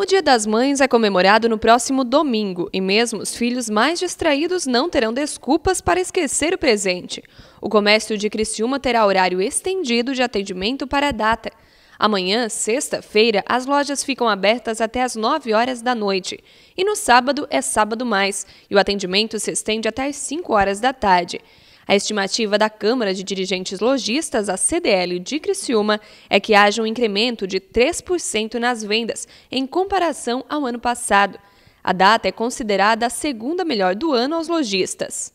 O Dia das Mães é comemorado no próximo domingo e, mesmo os filhos mais distraídos, não terão desculpas para esquecer o presente. O comércio de Criciúma terá horário estendido de atendimento para a data. Amanhã, sexta-feira, as lojas ficam abertas até as 9 horas da noite. E no sábado é sábado mais, e o atendimento se estende até as 5 horas da tarde. A estimativa da Câmara de Dirigentes Logistas, a CDL de Criciúma, é que haja um incremento de 3% nas vendas em comparação ao ano passado. A data é considerada a segunda melhor do ano aos lojistas.